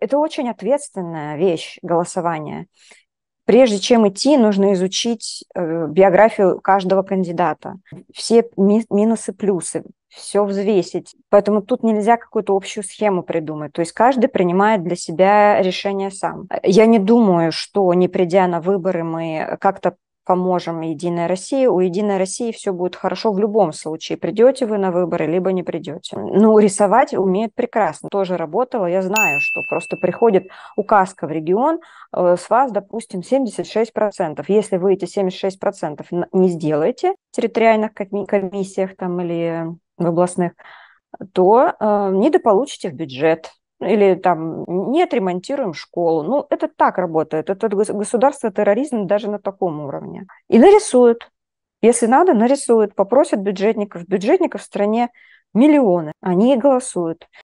это очень ответственная вещь голосование. Прежде чем идти, нужно изучить э, биографию каждого кандидата, все минусы, плюсы, все взвесить. Поэтому тут нельзя какую-то общую схему придумать. То есть каждый принимает для себя решение сам. Я не думаю, что не придя на выборы, мы как-то поможем Единой России. У Единой России все будет хорошо в любом случае. Придете вы на выборы, либо не придете. Ну, рисовать умеет прекрасно. Тоже работала. Я знаю, что просто приходит указка в регион, э, с вас, допустим, 76%. Если вы эти 76% не сделаете в территориальных комиссиях там или в областных, то э, недополучите в бюджет или там нет, ремонтируем школу. Ну, это так работает. Это государство терроризм даже на таком уровне. И нарисуют. Если надо, нарисуют. Попросят бюджетников. Бюджетников в стране миллионы. Они голосуют.